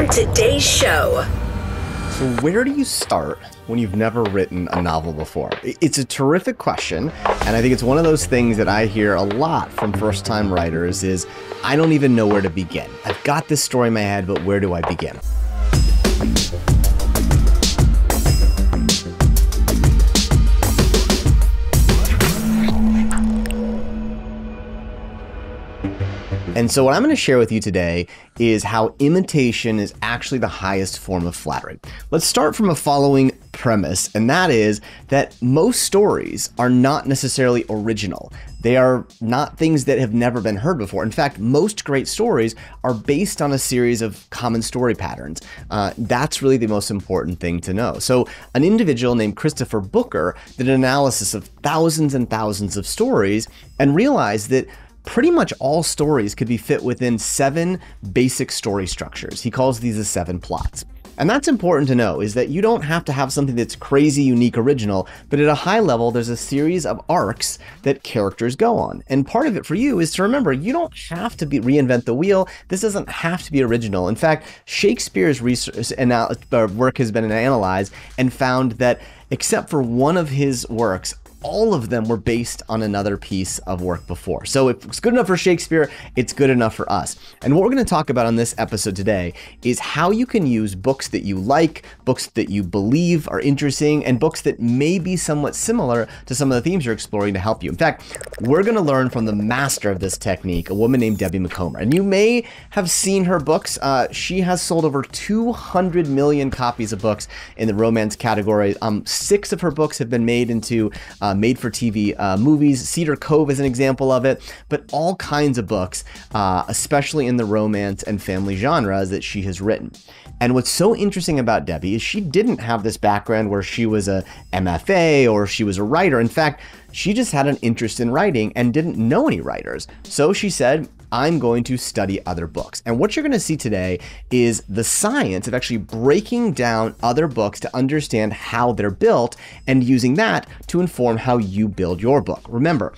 on today's show. So, where do you start when you've never written a novel before? It's a terrific question, and I think it's one of those things that I hear a lot from first-time writers is I don't even know where to begin. I've got this story in my head, but where do I begin? And so, what I'm going to share with you today is how imitation is actually the highest form of flattery. Let's start from a following premise, and that is that most stories are not necessarily original. They are not things that have never been heard before. In fact, most great stories are based on a series of common story patterns. Uh, that's really the most important thing to know. So, an individual named Christopher Booker did an analysis of thousands and thousands of stories and realized that pretty much all stories could be fit within seven basic story structures. He calls these the seven plots. And that's important to know is that you don't have to have something that's crazy unique original, but at a high level, there's a series of arcs that characters go on. And part of it for you is to remember you don't have to be, reinvent the wheel. This doesn't have to be original. In fact, Shakespeare's research and uh, work has been analyzed and found that except for one of his works, all of them were based on another piece of work before. So if it's good enough for Shakespeare, it's good enough for us. And what we're going to talk about on this episode today is how you can use books that you like, books that you believe are interesting, and books that may be somewhat similar to some of the themes you're exploring to help you. In fact, we're going to learn from the master of this technique, a woman named Debbie McComber. And you may have seen her books. Uh, she has sold over 200 million copies of books in the romance category. Um, six of her books have been made into uh, uh, made for TV uh, movies. Cedar Cove is an example of it, but all kinds of books, uh, especially in the romance and family genres that she has written. And what's so interesting about Debbie is she didn't have this background where she was a MFA or she was a writer. In fact, she just had an interest in writing and didn't know any writers. So she said, I'm going to study other books. And what you're going to see today is the science of actually breaking down other books to understand how they're built and using that to inform how you build your book. Remember,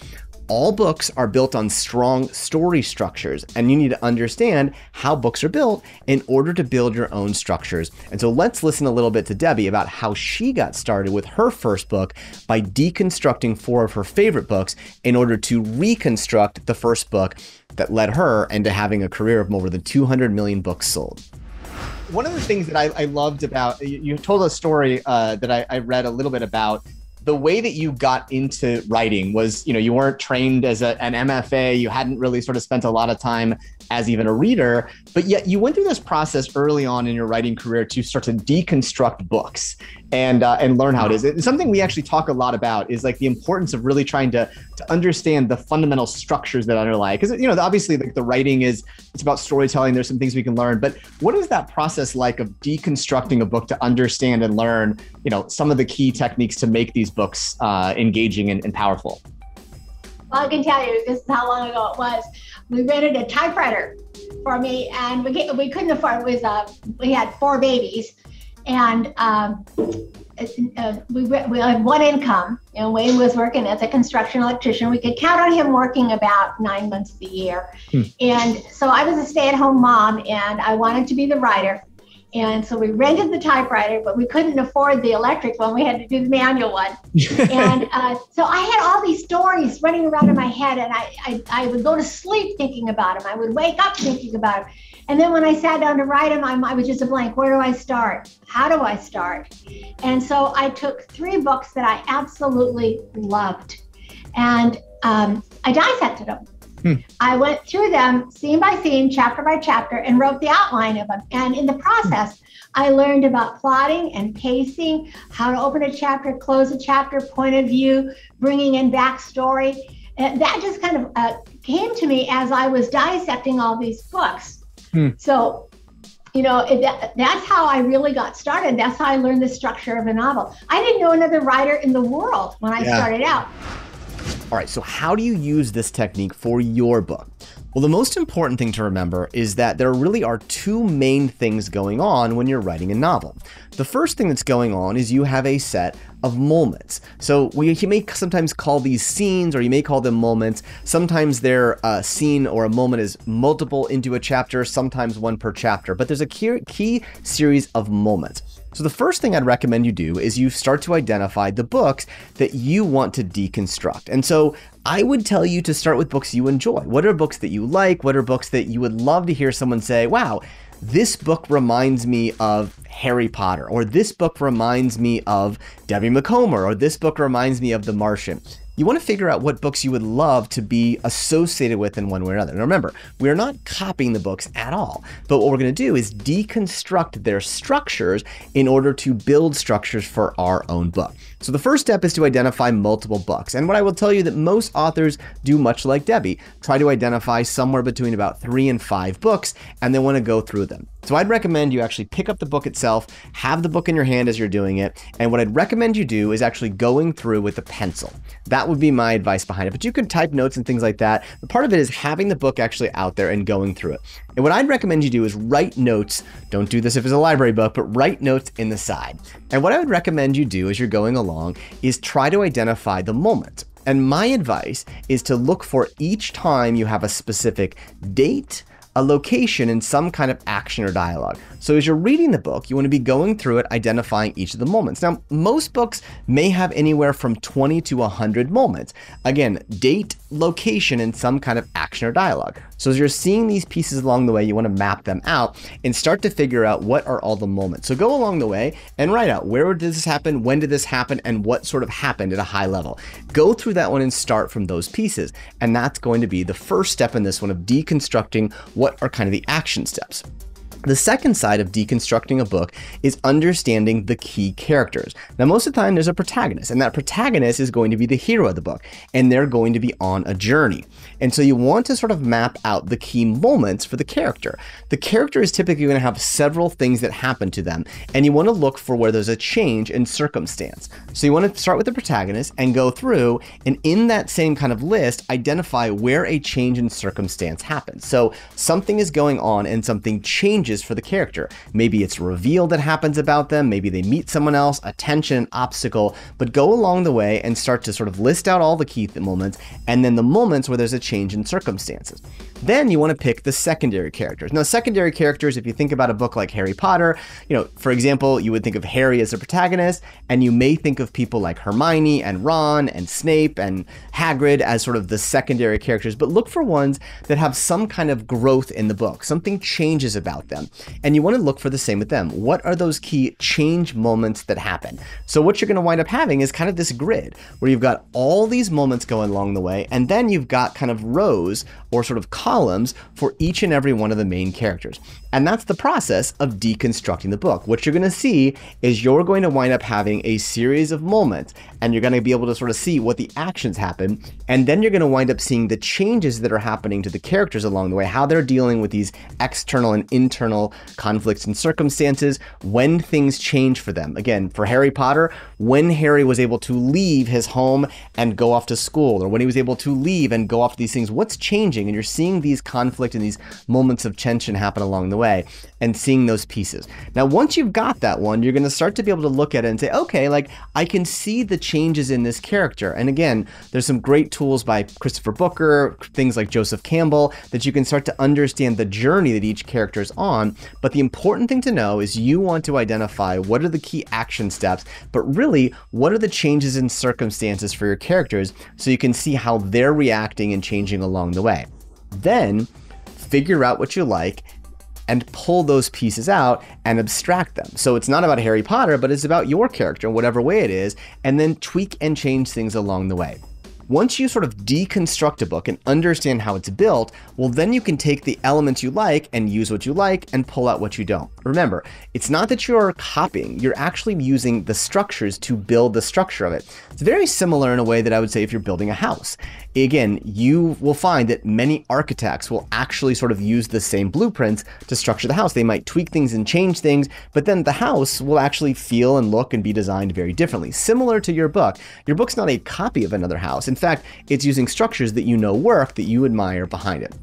all books are built on strong story structures, and you need to understand how books are built in order to build your own structures. And so let's listen a little bit to Debbie about how she got started with her first book by deconstructing four of her favorite books in order to reconstruct the first book that led her into having a career of more than 200 million books sold one of the things that I, I loved about you, you told a story uh, that I, I, read a little bit about the way that you got into writing was, you know, you weren't trained as a, an MFA. You hadn't really sort of spent a lot of time as even a reader. But yet, you went through this process early on in your writing career to start to deconstruct books and uh, and learn how it is. It's something we actually talk a lot about is like the importance of really trying to to understand the fundamental structures that underlie. Because you know, obviously, like the writing is it's about storytelling. There's some things we can learn, but what is that process like of deconstructing a book to understand and learn? You know, some of the key techniques to make these books uh, engaging and, and powerful. Well, I can tell you, this is how long ago it was. We rented a typewriter for me, and we, we couldn't afford it. Was, uh, we had four babies, and um, uh, we, we had one income. And Wayne was working as a construction electrician. We could count on him working about nine months of the year. Hmm. And so I was a stay at home mom, and I wanted to be the writer. And so we rented the typewriter, but we couldn't afford the electric one. We had to do the manual one. and uh, so I had all these stories running around in my head, and I, I, I, would go to sleep thinking about them. I would wake up thinking about them. And then when I sat down to write them, I, I was just a blank. Where do I start? How do I start? And so I took three books that I absolutely loved and um, I dissected them. Hmm. I went through them scene by scene, chapter by chapter, and wrote the outline of them. And in the hmm. process, I learned about plotting and pacing, how to open a chapter, close a chapter, point of view, bringing in backstory. And that just kind of uh, came to me as I was dissecting all these books. Hmm. So, you know, it, that, that's how I really got started. That's how I learned the structure of a novel. I didn't know another writer in the world when I yeah. started out. All right, so how do you use this technique for your book? Well, the most important thing to remember is that there really are two main things going on when you're writing a novel. The first thing that's going on is you have a set of moments. So we you may sometimes call these scenes, or you may call them moments. Sometimes their a uh, scene or a moment is multiple into a chapter, sometimes one per chapter. But there's a key, key series of moments. So, the first thing I'd recommend you do is you start to identify the books that you want to deconstruct. And so, I would tell you to start with books you enjoy. What are books that you like? What are books that you would love to hear someone say, wow, this book reminds me of Harry Potter, or this book reminds me of Debbie McComber, or this book reminds me of The Martian. You want to figure out what books you would love to be associated with in one way or another. Now remember, we're not copying the books at all, but what we're going to do is deconstruct their structures in order to build structures for our own book. So the first step is to identify multiple books. And what I will tell you that most authors do much like Debbie, try to identify somewhere between about three and five books, and they want to go through them. So I'd recommend you actually pick up the book itself itself, have the book in your hand as you're doing it. And what I'd recommend you do is actually going through with a pencil. That would be my advice behind it. But you can type notes and things like that. But part of it is having the book actually out there and going through it. And what I'd recommend you do is write notes. Don't do this if it's a library book, but write notes in the side. And what I would recommend you do as you're going along is try to identify the moment. And my advice is to look for each time you have a specific date, a location in some kind of action or dialogue. So as you're reading the book, you want to be going through it, identifying each of the moments. Now, most books may have anywhere from 20 to 100 moments. Again, date, location, and some kind of action action or dialogue. So as you're seeing these pieces along the way, you want to map them out and start to figure out what are all the moments. So go along the way and write out where did this happen, when did this happen, and what sort of happened at a high level. Go through that one and start from those pieces. And that's going to be the first step in this one of deconstructing what are kind of the action steps. The second side of deconstructing a book is understanding the key characters. Now, most of the time, there's a protagonist, and that protagonist is going to be the hero of the book, and they're going to be on a journey. And so you want to sort of map out the key moments for the character. The character is typically going to have several things that happen to them, and you want to look for where there's a change in circumstance. So you want to start with the protagonist and go through, and in that same kind of list, identify where a change in circumstance happens. So something is going on and something changes changes for the character. Maybe it's a reveal that happens about them, maybe they meet someone else, a tension, an obstacle, but go along the way and start to sort of list out all the key moments and then the moments where there's a change in circumstances. Then you want to pick the secondary characters. Now, secondary characters, if you think about a book like Harry Potter, you know, for example, you would think of Harry as a protagonist, and you may think of people like Hermione and Ron and Snape and Hagrid as sort of the secondary characters, but look for ones that have some kind of growth in the book. Something changes about them. And you want to look for the same with them. What are those key change moments that happen? So what you're going to wind up having is kind of this grid where you've got all these moments going along the way, and then you've got kind of rows or sort of columns columns for each and every one of the main characters. And that's the process of deconstructing the book. What you're going to see is you're going to wind up having a series of moments and you're going to be able to sort of see what the actions happen. And then you're going to wind up seeing the changes that are happening to the characters along the way, how they're dealing with these external and internal conflicts and circumstances, when things change for them. Again, for Harry Potter, when Harry was able to leave his home and go off to school, or when he was able to leave and go off to these things, what's changing? And you're seeing these conflict and these moments of tension happen along the way and seeing those pieces. Now, once you've got that one, you're going to start to be able to look at it and say, okay, like I can see the changes in this character. And again, there's some great tools by Christopher Booker, things like Joseph Campbell, that you can start to understand the journey that each character is on. But the important thing to know is you want to identify what are the key action steps, but really, what are the changes in circumstances for your characters so you can see how they're reacting and changing along the way. Then figure out what you like and pull those pieces out and abstract them. So it's not about Harry Potter, but it's about your character, whatever way it is, and then tweak and change things along the way. Once you sort of deconstruct a book and understand how it's built, well, then you can take the elements you like and use what you like and pull out what you don't. Remember, it's not that you're copying, you're actually using the structures to build the structure of it. It's very similar in a way that I would say if you're building a house. Again, you will find that many architects will actually sort of use the same blueprints to structure the house. They might tweak things and change things, but then the house will actually feel and look and be designed very differently. Similar to your book, your book's not a copy of another house. In fact, it's using structures that you know work that you admire behind it.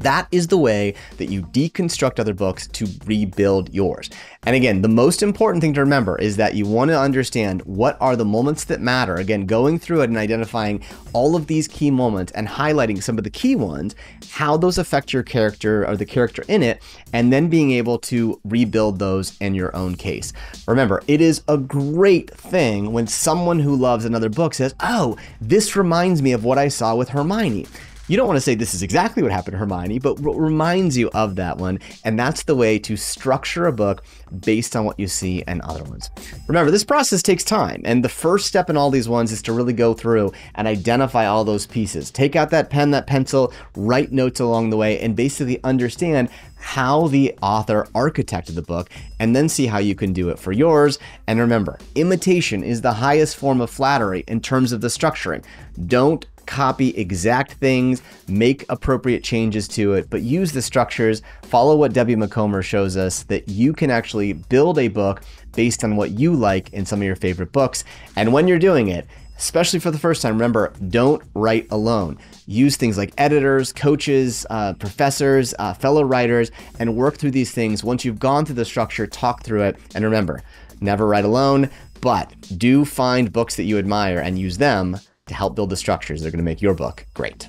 That is the way that you deconstruct other books to rebuild yours. And again, the most important thing to remember is that you want to understand what are the moments that matter. Again, going through it and identifying all of these key moments and highlighting some of the key ones, how those affect your character or the character in it, and then being able to rebuild those in your own case. Remember, it is a great thing when someone who loves another book says, Oh, this reminds me of what I saw with Hermione you don't want to say this is exactly what happened to Hermione, but what reminds you of that one. And that's the way to structure a book based on what you see and other ones. Remember, this process takes time. And the first step in all these ones is to really go through and identify all those pieces. Take out that pen, that pencil, write notes along the way, and basically understand how the author architected the book and then see how you can do it for yours. And remember, imitation is the highest form of flattery in terms of the structuring. Don't copy exact things, make appropriate changes to it, but use the structures, follow what Debbie McComber shows us that you can actually build a book based on what you like in some of your favorite books. And when you're doing it, especially for the first time, remember don't write alone. Use things like editors, coaches, uh, professors, uh, fellow writers, and work through these things. Once you've gone through the structure, talk through it. And remember, never write alone, but do find books that you admire and use them to help build the structures that are going to make your book great.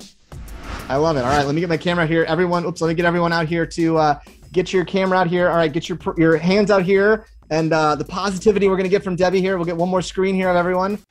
I love it. All right, let me get my camera out here. Everyone, oops, let me get everyone out here to uh, get your camera out here. All right, get your your hands out here. And uh, the positivity we're going to get from Debbie here. We'll get one more screen here of everyone.